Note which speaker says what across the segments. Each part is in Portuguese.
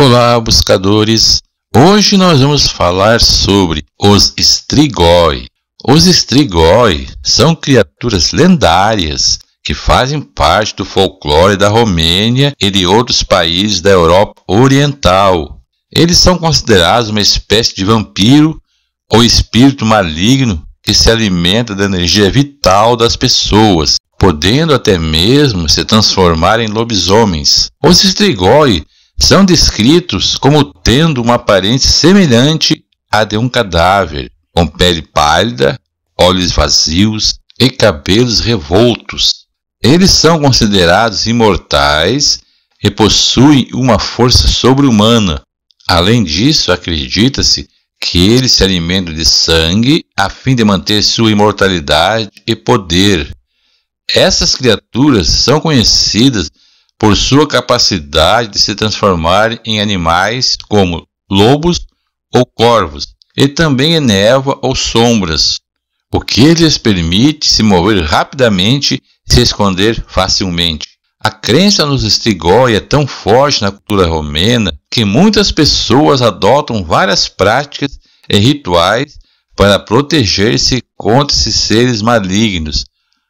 Speaker 1: Olá, buscadores! Hoje nós vamos falar sobre os Strigoi. Os Strigoi são criaturas lendárias que fazem parte do folclore da Romênia e de outros países da Europa Oriental. Eles são considerados uma espécie de vampiro ou espírito maligno que se alimenta da energia vital das pessoas, podendo até mesmo se transformar em lobisomens. Os Strigoi são descritos como tendo uma aparência semelhante à de um cadáver, com pele pálida, olhos vazios e cabelos revoltos. Eles são considerados imortais e possuem uma força sobre-humana. Além disso, acredita-se que eles se alimentam de sangue a fim de manter sua imortalidade e poder. Essas criaturas são conhecidas por sua capacidade de se transformar em animais como lobos ou corvos, e também em névoa ou sombras, o que lhes permite se mover rapidamente e se esconder facilmente. A crença nos estigoi é tão forte na cultura romena que muitas pessoas adotam várias práticas e rituais para proteger-se contra esses seres malignos.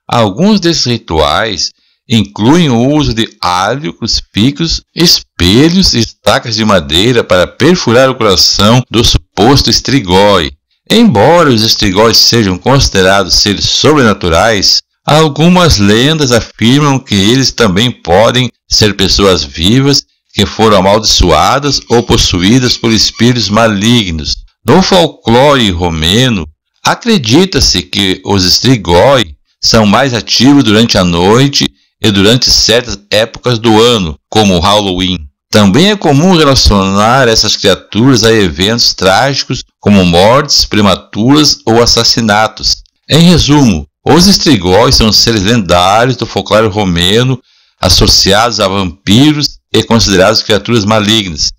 Speaker 1: Alguns desses rituais incluem o uso de alho, crucifixos, espelhos e estacas de madeira para perfurar o coração do suposto estrigói. Embora os estrigóis sejam considerados seres sobrenaturais, algumas lendas afirmam que eles também podem ser pessoas vivas que foram amaldiçoadas ou possuídas por espíritos malignos. No folclore romeno, acredita-se que os estrigói são mais ativos durante a noite e durante certas épocas do ano, como o Halloween. Também é comum relacionar essas criaturas a eventos trágicos como mortes prematuras ou assassinatos. Em resumo, os estrigóis são seres lendários do folclore romeno associados a vampiros e considerados criaturas malignas,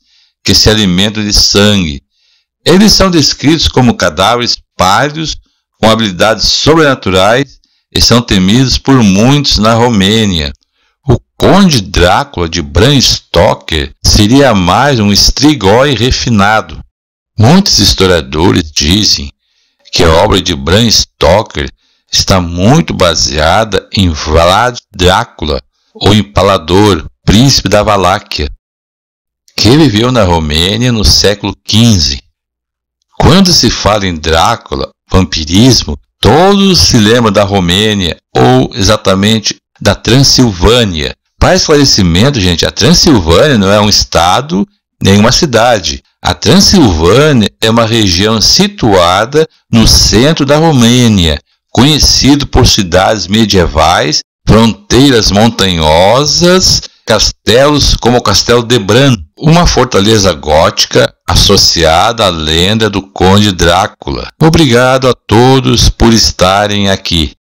Speaker 1: que se alimentam de sangue. Eles são descritos como cadáveres pálidos com habilidades sobrenaturais e são temidos por muitos na Romênia. O Conde Drácula de Bram Stoker seria mais um estrigói refinado. Muitos historiadores dizem que a obra de Bram Stoker está muito baseada em Vlad Drácula, o empalador, príncipe da Valáquia, que viveu na Romênia no século XV. Quando se fala em Drácula, vampirismo, Todos se lembram da Romênia ou exatamente da Transilvânia. Para esclarecimento, gente, a Transilvânia não é um estado nem uma cidade. A Transilvânia é uma região situada no centro da Romênia, conhecido por cidades medievais, fronteiras montanhosas, castelos como o Castelo de Bran, uma fortaleza gótica associada à lenda do Conde Drácula. Obrigado a todos por estarem aqui.